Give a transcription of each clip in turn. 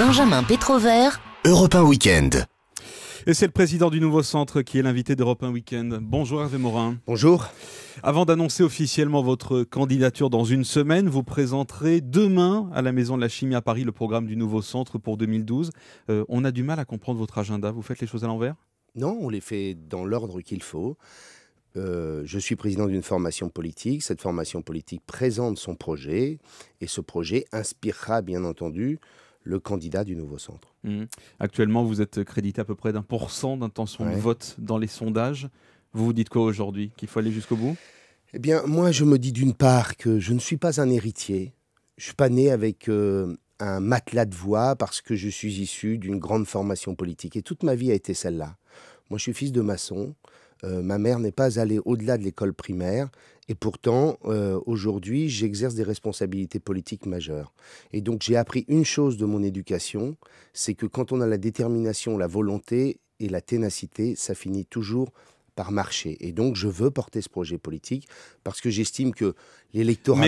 Benjamin Petrovert. Europe 1 Weekend. Et c'est le président du nouveau centre qui est l'invité d'Europe 1 Weekend. Bonjour Hervé Morin. Bonjour. Avant d'annoncer officiellement votre candidature dans une semaine, vous présenterez demain à la Maison de la Chimie à Paris le programme du nouveau centre pour 2012. Euh, on a du mal à comprendre votre agenda. Vous faites les choses à l'envers Non, on les fait dans l'ordre qu'il faut. Euh, je suis président d'une formation politique. Cette formation politique présente son projet et ce projet inspirera bien entendu le candidat du nouveau centre. Mmh. Actuellement, vous êtes crédité à peu près d'un pour cent d'intention de vote dans les sondages. Vous vous dites quoi aujourd'hui Qu'il faut aller jusqu'au bout Eh bien, moi, je me dis d'une part que je ne suis pas un héritier. Je ne suis pas né avec euh, un matelas de voix parce que je suis issu d'une grande formation politique. Et toute ma vie a été celle-là. Moi, je suis fils de maçon. Euh, ma mère n'est pas allée au-delà de l'école primaire. Et pourtant, euh, aujourd'hui, j'exerce des responsabilités politiques majeures. Et donc, j'ai appris une chose de mon éducation, c'est que quand on a la détermination, la volonté et la ténacité, ça finit toujours par marché. Et donc, je veux porter ce projet politique parce que j'estime que l'électorat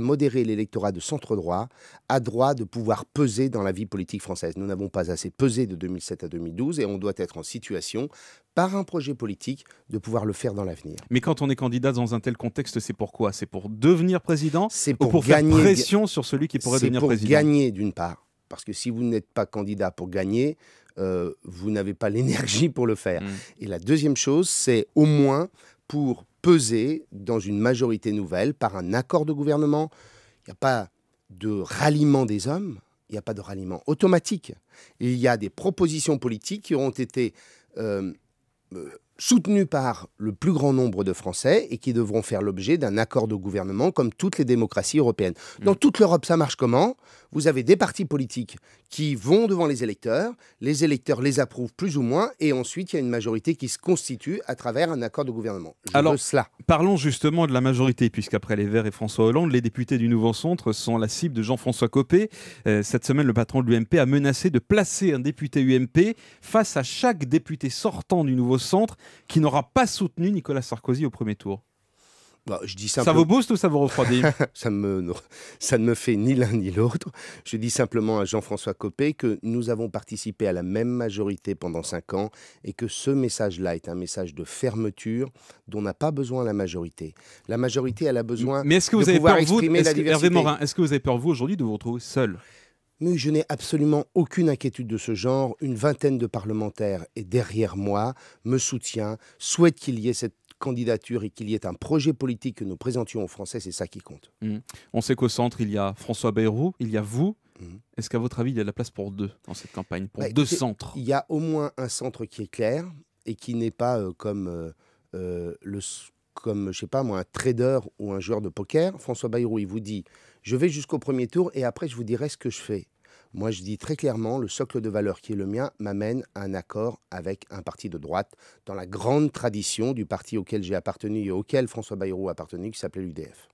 modéré, l'électorat de centre droit a droit de pouvoir peser dans la vie politique française. Nous n'avons pas assez pesé de 2007 à 2012 et on doit être en situation par un projet politique de pouvoir le faire dans l'avenir. Mais quand on est candidat dans un tel contexte, c'est pourquoi C'est pour devenir président C'est pour, ou pour gagner, faire pression sur celui qui pourrait devenir président. C'est pour gagner d'une part, parce que si vous n'êtes pas candidat pour gagner, euh, vous n'avez pas l'énergie pour le faire. Mm. Et la deuxième chose, c'est au moins pour peser dans une majorité nouvelle par un accord de gouvernement. Il n'y a pas de ralliement des hommes, il n'y a pas de ralliement automatique. Il y a des propositions politiques qui auront été euh, euh, soutenues par le plus grand nombre de Français et qui devront faire l'objet d'un accord de gouvernement comme toutes les démocraties européennes. Dans mm. toute l'Europe, ça marche comment vous avez des partis politiques qui vont devant les électeurs, les électeurs les approuvent plus ou moins, et ensuite il y a une majorité qui se constitue à travers un accord de gouvernement. Alors, cela. parlons justement de la majorité, puisqu'après les Verts et François Hollande, les députés du Nouveau Centre sont la cible de Jean-François Copé. Euh, cette semaine, le patron de l'UMP a menacé de placer un député UMP face à chaque député sortant du Nouveau Centre qui n'aura pas soutenu Nicolas Sarkozy au premier tour. Bah, je dis Ça vous booste ou ça vous refroidit ça, ne me fait ni l'un ni l'autre. Je dis simplement à Jean-François Copé que nous avons participé à la même majorité pendant cinq ans et que ce message-là est un message de fermeture dont n'a pas besoin la majorité. La majorité, elle a besoin de vous, exprimer la diversité. est-ce que vous avez peur, vous, aujourd'hui, de vous retrouver seul mais je n'ai absolument aucune inquiétude de ce genre. Une vingtaine de parlementaires est derrière moi, me soutient, souhaite qu'il y ait cette candidature et qu'il y ait un projet politique que nous présentions aux Français, c'est ça qui compte. Mmh. On sait qu'au centre, il y a François Bayrou, il y a vous. Mmh. Est-ce qu'à votre avis, il y a de la place pour deux dans cette campagne, pour bah, deux centres Il y a au moins un centre qui est clair et qui n'est pas euh, comme euh, euh, le comme, je sais pas moi, un trader ou un joueur de poker, François Bayrou, il vous dit, je vais jusqu'au premier tour et après je vous dirai ce que je fais. Moi, je dis très clairement, le socle de valeur qui est le mien m'amène à un accord avec un parti de droite, dans la grande tradition du parti auquel j'ai appartenu et auquel François Bayrou a appartenu, qui s'appelait l'UDF.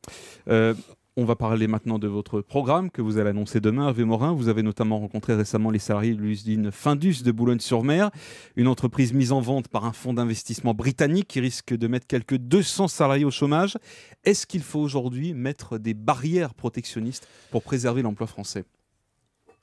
Euh, on va parler maintenant de votre programme que vous allez annoncer demain, Hervé Morin. Vous avez notamment rencontré récemment les salariés de l'usine Findus de Boulogne-sur-Mer, une entreprise mise en vente par un fonds d'investissement britannique qui risque de mettre quelques 200 salariés au chômage. Est-ce qu'il faut aujourd'hui mettre des barrières protectionnistes pour préserver l'emploi français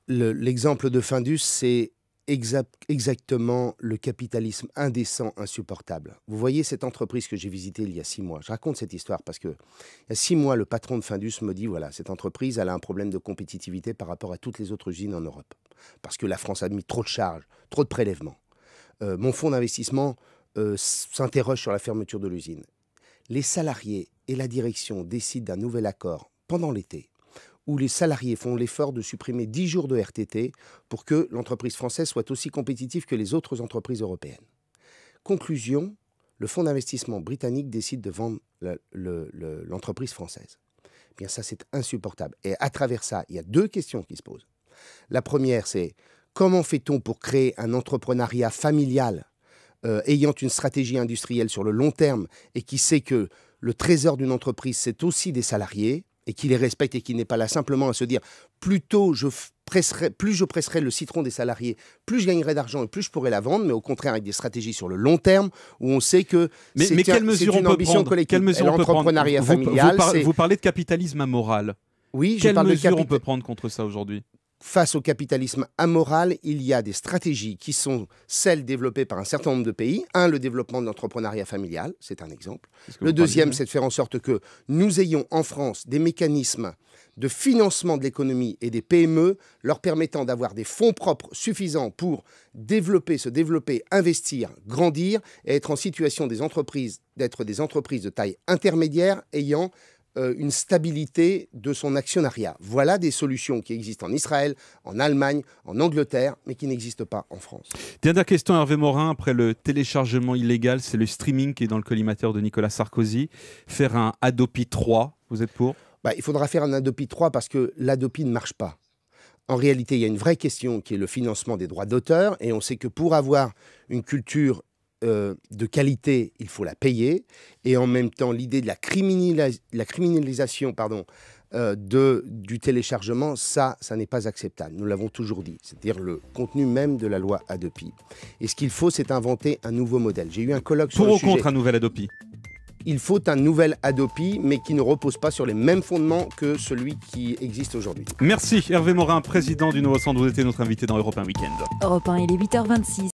l'exemple de Findus, c'est exactement le capitalisme indécent, insupportable. Vous voyez cette entreprise que j'ai visitée il y a six mois. Je raconte cette histoire parce que y a six mois, le patron de Findus me dit voilà, cette entreprise, elle a un problème de compétitivité par rapport à toutes les autres usines en Europe. Parce que la France a mis trop de charges, trop de prélèvements. Euh, mon fonds d'investissement euh, s'interroge sur la fermeture de l'usine. Les salariés et la direction décident d'un nouvel accord pendant l'été où les salariés font l'effort de supprimer 10 jours de RTT pour que l'entreprise française soit aussi compétitive que les autres entreprises européennes. Conclusion, le fonds d'investissement britannique décide de vendre l'entreprise française. Eh bien ça, c'est insupportable. Et à travers ça, il y a deux questions qui se posent. La première, c'est comment fait-on pour créer un entrepreneuriat familial euh, ayant une stratégie industrielle sur le long terme et qui sait que le trésor d'une entreprise, c'est aussi des salariés et qui les respecte et qui n'est pas là simplement à se dire plus je presserai, plus je presserai le citron des salariés, plus je gagnerai d'argent et plus je pourrai la vendre, mais au contraire avec des stratégies sur le long terme où on sait que mais, c'est quelle mesure une on peut ambition prendre, collective. Quelle mesure l'entrepreneuriat familial. Vous, vous, parlez de capitalisme amoral. Oui, je quelle capitalisme. mesure on peut prendre contre ça aujourd'hui face au capitalisme amoral, il y a des stratégies qui sont celles développées par un certain nombre de pays. Un, le développement de l'entrepreneuriat familial, c'est un exemple. le deuxième, c'est de faire en sorte que nous ayons en France des mécanismes de financement de l'économie et des PME, leur permettant d'avoir des fonds propres suffisants pour développer, se développer, investir, grandir et être en situation des entreprises, d'être des entreprises de taille intermédiaire ayant euh, une stabilité de son actionnariat. Voilà des solutions qui existent en Israël, en Allemagne, en Angleterre, mais qui n'existent pas en France. Dernière question, Hervé Morin, après le téléchargement illégal, c'est le streaming qui est dans le collimateur de Nicolas Sarkozy. Faire un Adopi 3, vous êtes pour bah, Il faudra faire un Adopi 3 parce que l'Adopi ne marche pas. En réalité, il y a une vraie question qui est le financement des droits d'auteur, et on sait que pour avoir une culture euh, de qualité, il faut la payer. Et en même temps, l'idée de la, criminalisation pardon, euh, de, du téléchargement, ça, ça n'est pas acceptable. Nous l'avons toujours dit, c'est-à-dire le contenu même de la loi Adopi. Et ce qu'il faut, c'est inventer un nouveau modèle. J'ai eu un colloque sur le ou contre un nouvel Adopi il faut un nouvel Adopi, mais qui ne repose pas sur les mêmes fondements que celui qui existe aujourd'hui. Merci Hervé Morin, président du Nouveau Centre. Vous étiez notre invité dans Europe 1 Weekend. Europe 1, il est 8h26.